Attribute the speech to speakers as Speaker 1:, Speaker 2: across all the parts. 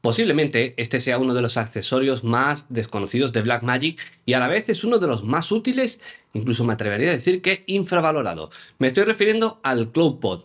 Speaker 1: Posiblemente este sea uno de los accesorios más desconocidos de Blackmagic y a la vez es uno de los más útiles, incluso me atrevería a decir que infravalorado. Me estoy refiriendo al Pod,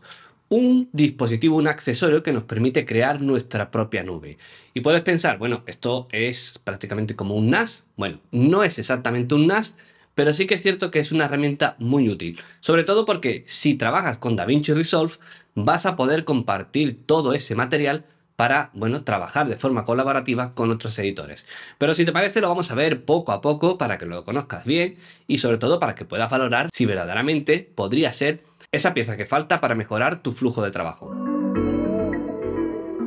Speaker 1: un dispositivo, un accesorio que nos permite crear nuestra propia nube. Y puedes pensar, bueno, esto es prácticamente como un NAS. Bueno, no es exactamente un NAS, pero sí que es cierto que es una herramienta muy útil, sobre todo porque si trabajas con DaVinci Resolve vas a poder compartir todo ese material para, bueno, trabajar de forma colaborativa con otros editores. Pero si te parece, lo vamos a ver poco a poco para que lo conozcas bien y sobre todo para que puedas valorar si verdaderamente podría ser esa pieza que falta para mejorar tu flujo de trabajo.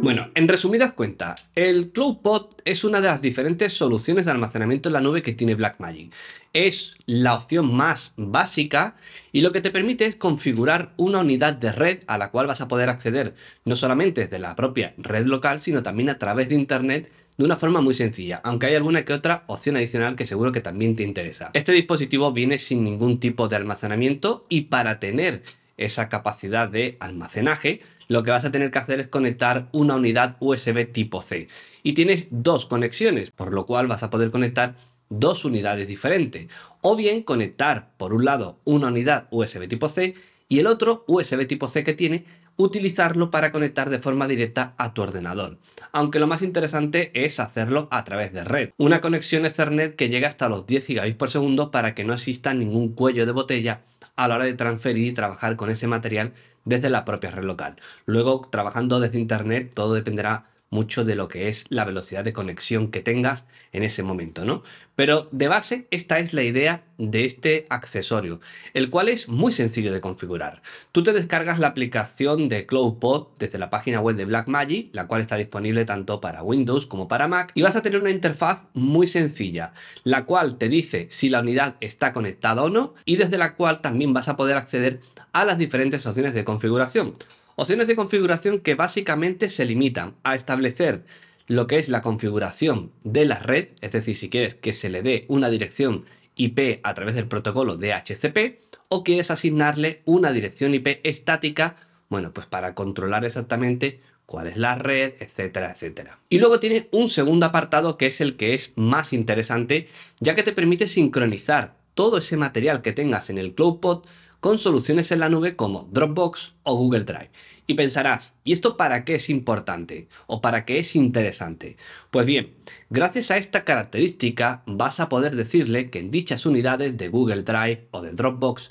Speaker 1: Bueno, en resumidas cuentas, el CloudPod es una de las diferentes soluciones de almacenamiento en la nube que tiene Blackmagic. Es la opción más básica y lo que te permite es configurar una unidad de red a la cual vas a poder acceder no solamente desde la propia red local, sino también a través de Internet de una forma muy sencilla, aunque hay alguna que otra opción adicional que seguro que también te interesa. Este dispositivo viene sin ningún tipo de almacenamiento y para tener esa capacidad de almacenaje, lo que vas a tener que hacer es conectar una unidad USB tipo C. Y tienes dos conexiones, por lo cual vas a poder conectar dos unidades diferentes. O bien conectar, por un lado, una unidad USB tipo C y el otro USB tipo C que tiene, utilizarlo para conectar de forma directa a tu ordenador. Aunque lo más interesante es hacerlo a través de red. Una conexión Ethernet que llega hasta los 10 gigabits por segundo para que no exista ningún cuello de botella a la hora de transferir y trabajar con ese material desde la propia red local. Luego, trabajando desde Internet, todo dependerá mucho de lo que es la velocidad de conexión que tengas en ese momento, ¿no? Pero de base, esta es la idea de este accesorio, el cual es muy sencillo de configurar. Tú te descargas la aplicación de CloudPod desde la página web de Blackmagic, la cual está disponible tanto para Windows como para Mac, y vas a tener una interfaz muy sencilla, la cual te dice si la unidad está conectada o no, y desde la cual también vas a poder acceder a las diferentes opciones de configuración. Opciones de configuración que básicamente se limitan a establecer lo que es la configuración de la red, es decir, si quieres que se le dé una dirección IP a través del protocolo DHCP o quieres asignarle una dirección IP estática, bueno, pues para controlar exactamente cuál es la red, etcétera, etcétera. Y luego tiene un segundo apartado que es el que es más interesante, ya que te permite sincronizar todo ese material que tengas en el CloudPod con soluciones en la nube como Dropbox o Google Drive. Y pensarás, ¿y esto para qué es importante o para qué es interesante? Pues bien, gracias a esta característica vas a poder decirle que en dichas unidades de Google Drive o de Dropbox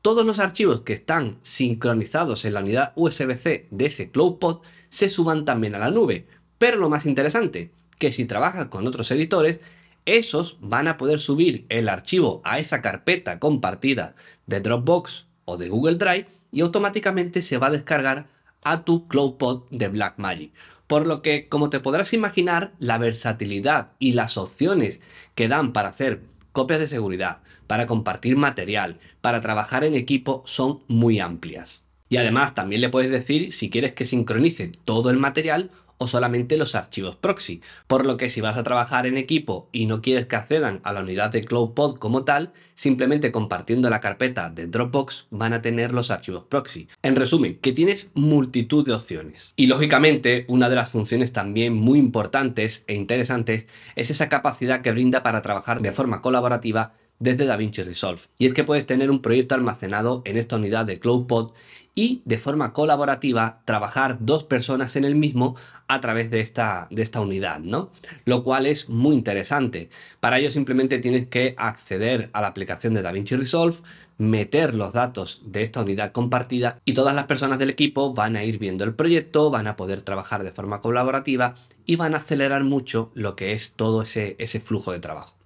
Speaker 1: todos los archivos que están sincronizados en la unidad USB-C de ese CloudPod se suban también a la nube. Pero lo más interesante, que si trabajas con otros editores, esos van a poder subir el archivo a esa carpeta compartida de Dropbox o de Google Drive y automáticamente se va a descargar a tu CloudPod de Blackmagic. Por lo que, como te podrás imaginar, la versatilidad y las opciones que dan para hacer copias de seguridad, para compartir material, para trabajar en equipo son muy amplias. Y además también le puedes decir si quieres que sincronice todo el material o solamente los archivos proxy, por lo que si vas a trabajar en equipo y no quieres que accedan a la unidad de CloudPod como tal, simplemente compartiendo la carpeta de Dropbox van a tener los archivos proxy. En resumen, que tienes multitud de opciones. Y lógicamente, una de las funciones también muy importantes e interesantes es esa capacidad que brinda para trabajar de forma colaborativa desde DaVinci Resolve. Y es que puedes tener un proyecto almacenado en esta unidad de CloudPod y de forma colaborativa trabajar dos personas en el mismo a través de esta, de esta unidad, ¿no? Lo cual es muy interesante. Para ello simplemente tienes que acceder a la aplicación de DaVinci Resolve, meter los datos de esta unidad compartida y todas las personas del equipo van a ir viendo el proyecto, van a poder trabajar de forma colaborativa y van a acelerar mucho lo que es todo ese, ese flujo de trabajo.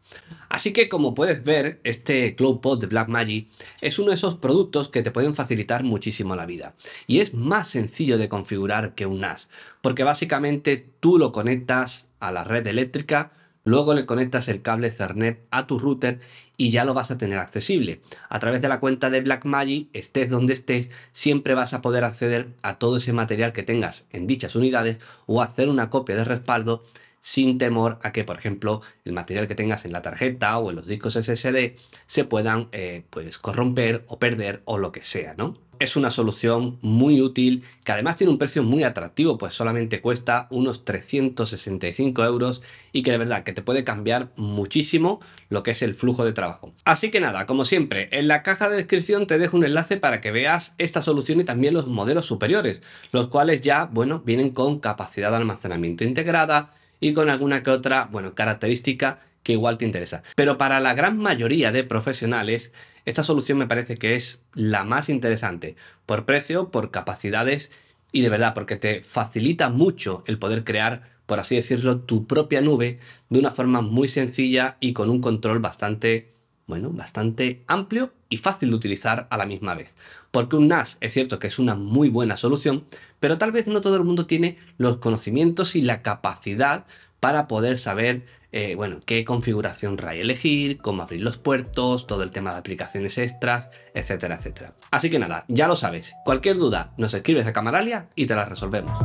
Speaker 1: Así que como puedes ver, este CloudPod de Blackmagic es uno de esos productos que te pueden facilitar muchísimo la vida. Y es más sencillo de configurar que un NAS, porque básicamente tú lo conectas a la red eléctrica, luego le conectas el cable Ethernet a tu router y ya lo vas a tener accesible. A través de la cuenta de Blackmagic, estés donde estés, siempre vas a poder acceder a todo ese material que tengas en dichas unidades o hacer una copia de respaldo sin temor a que, por ejemplo, el material que tengas en la tarjeta o en los discos SSD se puedan eh, pues, corromper o perder o lo que sea, ¿no? Es una solución muy útil que además tiene un precio muy atractivo, pues solamente cuesta unos 365 euros y que de verdad que te puede cambiar muchísimo lo que es el flujo de trabajo. Así que nada, como siempre, en la caja de descripción te dejo un enlace para que veas esta solución y también los modelos superiores, los cuales ya, bueno, vienen con capacidad de almacenamiento integrada, y con alguna que otra, bueno, característica que igual te interesa. Pero para la gran mayoría de profesionales, esta solución me parece que es la más interesante por precio, por capacidades y de verdad porque te facilita mucho el poder crear por así decirlo, tu propia nube de una forma muy sencilla y con un control bastante bueno, bastante amplio y fácil de utilizar a la misma vez. Porque un NAS es cierto que es una muy buena solución, pero tal vez no todo el mundo tiene los conocimientos y la capacidad para poder saber, eh, bueno, qué configuración RAI elegir, cómo abrir los puertos, todo el tema de aplicaciones extras, etcétera, etcétera. Así que nada, ya lo sabes. Cualquier duda, nos escribes a Camaralia y te la resolvemos.